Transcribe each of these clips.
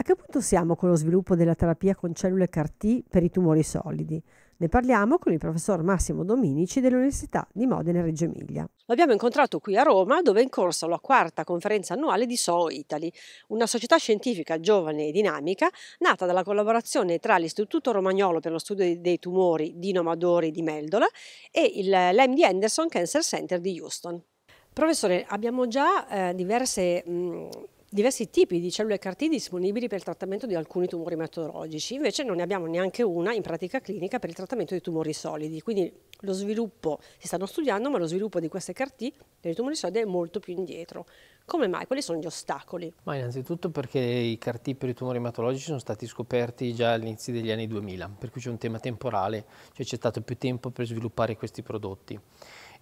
A che punto siamo con lo sviluppo della terapia con cellule CAR-T per i tumori solidi? Ne parliamo con il professor Massimo Dominici dell'Università di Modena e Reggio Emilia. L'abbiamo incontrato qui a Roma dove è in corso la quarta conferenza annuale di SOO Italy, una società scientifica giovane e dinamica nata dalla collaborazione tra l'Istituto Romagnolo per lo studio dei tumori Dino Amadori di Meldola e il l'MD Anderson Cancer Center di Houston. Professore, abbiamo già eh, diverse mh, diversi tipi di cellule CAR T disponibili per il trattamento di alcuni tumori metodologici, invece non ne abbiamo neanche una in pratica clinica per il trattamento di tumori solidi, quindi lo sviluppo si stanno studiando, ma lo sviluppo di queste CAR T per i tumori solidi è molto più indietro. Come mai? Quali sono gli ostacoli? Ma innanzitutto perché i CAR T per i tumori ematologici sono stati scoperti già all'inizio degli anni 2000, per cui c'è un tema temporale, cioè c'è stato più tempo per sviluppare questi prodotti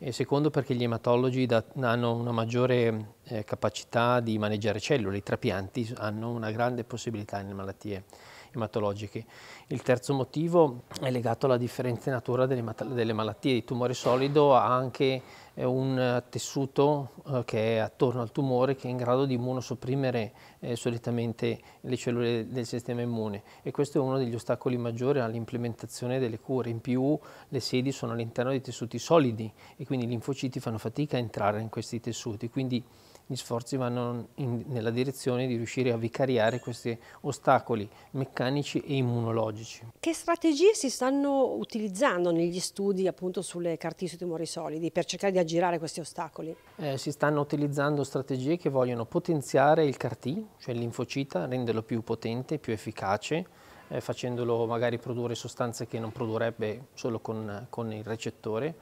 e secondo perché gli ematologi da, hanno una maggiore eh, capacità di maneggiare cellule, i trapianti hanno una grande possibilità nelle malattie ematologiche. Il terzo motivo è legato alla differenza in natura delle, delle malattie. Il tumore solido ha anche eh, un eh, tessuto eh, che è attorno al tumore che è in grado di immunosopprimere eh, solitamente le cellule del sistema immune e questo è uno degli ostacoli maggiori all'implementazione delle cure. In più le sedi sono all'interno di tessuti solidi e quindi i linfociti fanno fatica a entrare in questi tessuti, quindi gli sforzi vanno in, nella direzione di riuscire a vicariare questi ostacoli meccanici e immunologici. Che strategie si stanno utilizzando negli studi appunto sulle carti sui tumori solidi per cercare di aggirare questi ostacoli? Eh, si stanno utilizzando strategie che vogliono potenziare il CAR-T, cioè l'infocita, renderlo più potente, più efficace, eh, facendolo magari produrre sostanze che non produrrebbe solo con, con il recettore,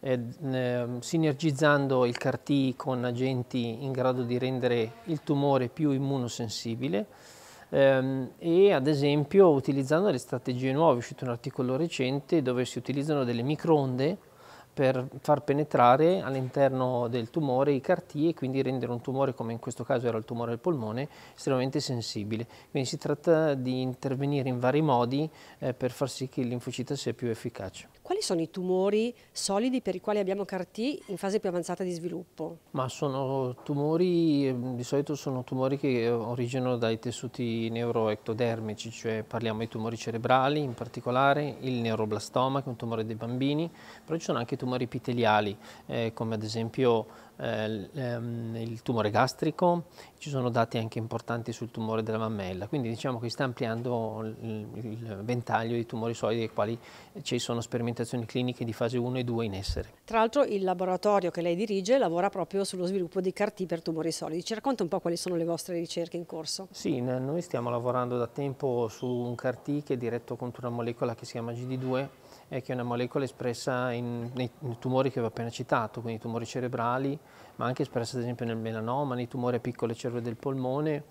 eh, ehm, sinergizzando il CAR-T con agenti in grado di rendere il tumore più immunosensibile ehm, e ad esempio utilizzando le strategie nuove, è uscito un articolo recente dove si utilizzano delle microonde per far penetrare all'interno del tumore i carti e quindi rendere un tumore, come in questo caso era il tumore al polmone, estremamente sensibile. Quindi si tratta di intervenire in vari modi eh, per far sì che il linfocita sia più efficace. Quali sono i tumori solidi per i quali abbiamo CAR-T in fase più avanzata di sviluppo? Ma sono tumori, ehm, di solito sono tumori che originano dai tessuti neuroectodermici, cioè parliamo di tumori cerebrali in particolare, il neuroblastoma che è un tumore dei bambini, però ci sono anche tumori tumori epiteliali, eh, come ad esempio eh, ehm, il tumore gastrico, ci sono dati anche importanti sul tumore della mammella, quindi diciamo che si sta ampliando il, il ventaglio di tumori solidi ai quali ci sono sperimentazioni cliniche di fase 1 e 2 in essere. Tra l'altro il laboratorio che lei dirige lavora proprio sullo sviluppo di CAR-T per tumori solidi, ci racconta un po' quali sono le vostre ricerche in corso? Sì, noi stiamo lavorando da tempo su un CAR-T che è diretto contro una molecola che si chiama GD2 è che è una molecola espressa in, nei, nei, tumori che vi ho appena citato, quindi tumori cerebrali, ma anche espressa ad esempio nel melanoma, nei tumori a piccole cellule del polmone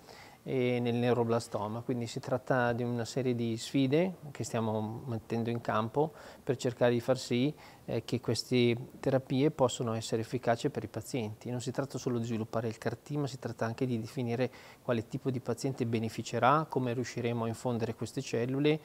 e nel neuroblastoma. Quindi si tratta di una serie di sfide che stiamo mettendo in campo per cercare di far sì eh, che queste terapie possono essere efficaci per i pazienti. Non si tratta solo di sviluppare il CAR-T, ma si tratta anche di definire quale tipo di paziente beneficerà, come riusciremo a infondere queste cellule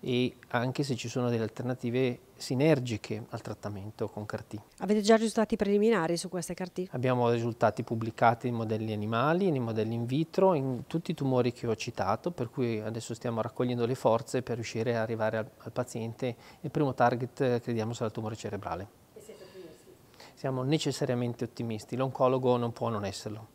e anche se ci sono delle alternative sinergiche al trattamento con CAR-T. Avete già risultati preliminari su queste CAR-T? Abbiamo risultati pubblicati in modelli animali, nei modelli in vitro, in tutti i tumori che ho citato, per cui adesso stiamo raccogliendo le forze per riuscire ad arrivare al, al paziente. Il primo target crediamo sarà il tumore cerebrale. E siete ottimisti? Siamo necessariamente ottimisti, l'oncologo non può non esserlo.